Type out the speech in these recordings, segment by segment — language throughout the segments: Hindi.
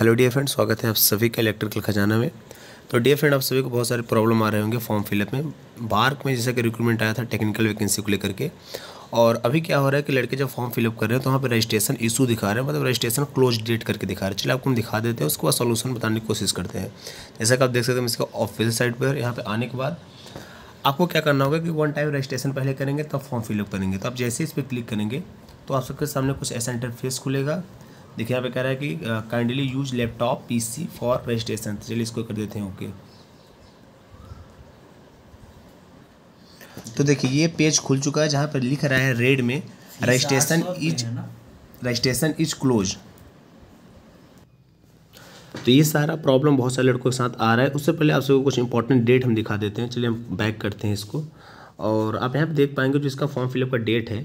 हेलो डियर फ्रेंड स्वागत है आप सभी का इलेक्ट्रिकल खजाना में तो डियर फ्रेंड आप सभी को बहुत सारे प्रॉब्लम आ रहे होंगे फॉर्म फिलअप में बार्क में जैसा कि रिक्रूटमेंट आया था टेक्निकल वैकेंसी को लेकर के और अभी क्या हो रहा है कि लड़के जब फॉर्म फिलअप कर रहे हैं तो वहाँ पर रजिस्ट्रेशन इशू दिखा रहे हैं मतलब रजिस्ट्रेशन क्लोज डेट करके दिखा रहे हैं चलिए आपको हम दिखा देते हैं उसके बाद सोल्यूशन बताने की कोशिश करते हैं जैसा कि आप देख सकते हैं इसका ऑफिस साइड पर यहाँ पर आने के बाद आपको क्या करना होगा कि वन टाइम रजिस्ट्रेशन पहले करेंगे तब फॉर्म फिलअप करेंगे तो आप जैसे इस पर क्लिक करेंगे तो आप सबके सामने कुछ ऐसा इंटरफेस खुलेगा देखिए यहाँ पे कह रहा है कि kindly use laptop PC for registration चलिए इसको कर देते हैं ओके तो देखिए ये पेज खुल चुका है जहाँ पर लिख रहा है रेड में registration is registration is close तो ये सारा प्रॉब्लम बहुत सारे लड़कों के साथ आ रहा है उससे पहले आप सबको कुछ इंपॉर्टेंट डेट हम दिखा देते हैं चलिए हम बैक करते हैं इसको और आप यहाँ पे देख पाएंगे जो इसका फॉर्म फिलअप का डेट है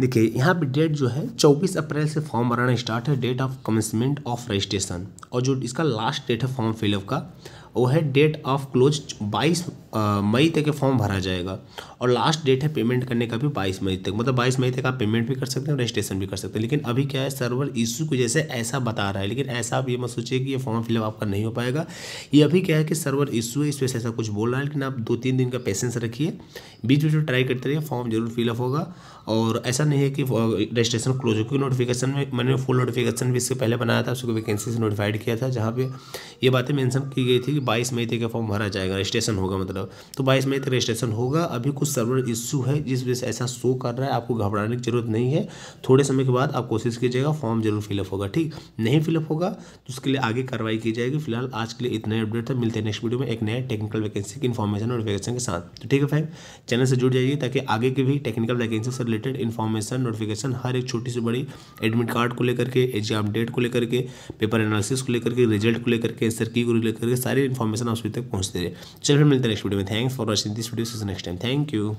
देखिए यहाँ पे डेट जो है 24 अप्रैल से फॉर्म भराना स्टार्ट है date of commencement of registration और जो इसका लास्ट डेट है फॉर्म फिलअप का वो है डेट ऑफ क्लोज 22 मई तक फॉर्म भरा जाएगा और लास्ट डेट है पेमेंट करने का भी 22 मई तक मतलब 22 मई तक आप पेमेंट भी कर सकते हैं रजिस्ट्रेशन भी कर सकते हैं लेकिन अभी क्या है सर्वर इशू की वजह से ऐसा बता रहा है लेकिन ऐसा आप ये मत सोचिए कि ये फॉर्म फिलअप आपका नहीं हो पाएगा ये अभी क्या है कि सर्वर इशू है इस वजह से ऐसा कुछ बोल रहा है लेकिन आप दो तीन दिन का पेशेंस रखिए बीच बीच में ट्राई करते रहिए फॉर्म जरूर फिलअप होगा और ऐसा नहीं है कि रजिस्ट्रेशन क्लोज हो क्योंकि नोटिफिकेशन में मैंने फुल नोटिफिकेशन भी इससे पहले बनाया था उसको वैकेंसी से नोटिफाइड किया था जहाँ पे ये बातें मेंशन की गई थी कि बाईस मई तक का फॉर्म भरा जाएगा रजिस्ट्रेशन होगा मतलब तो बाईस मई तक रजिस्ट्रेशन होगा अभी कुछ सर्वर इश्यू है जिस वजह से ऐसा शो कर रहा है आपको घबराने की जरूरत नहीं है थोड़े समय के बाद आप कोशिश कीजिएगा फॉर्म जरूर फिलअप होगा ठीक नहीं फिलअप होगा तो उसके लिए आगे कार्रवाई की जाएगी फिलहाल आज के लिए इतना अपडेट था मिलते हैं नेक्स्ट वीडियो में एक नया टेक्निकल वैकेंसी की इन्फॉर्मेशन और वैकेंसी के साथ तो ठीक है फ्रेंड चैनल से जुड़ जाइए ताकि आगे की भी टेक्निकल वैकेंसी से रिलेटेड इन्फॉर्मेशन नोटिफिकेशन हर एक छोटी से बड़ी एडमिट कार्ड को लेकर के एग्जाम डेट को लेकर के पेपर एनालिसिस को लेकर के रिजल्ट को लेकर के सर की को लेकर के सारी इन्फॉर्मेशन आप सभी तक पहुंचते रहे चलिए फिर मिलते हैं नेक्स्ट वीडियो में thanks for watching this video next time thank you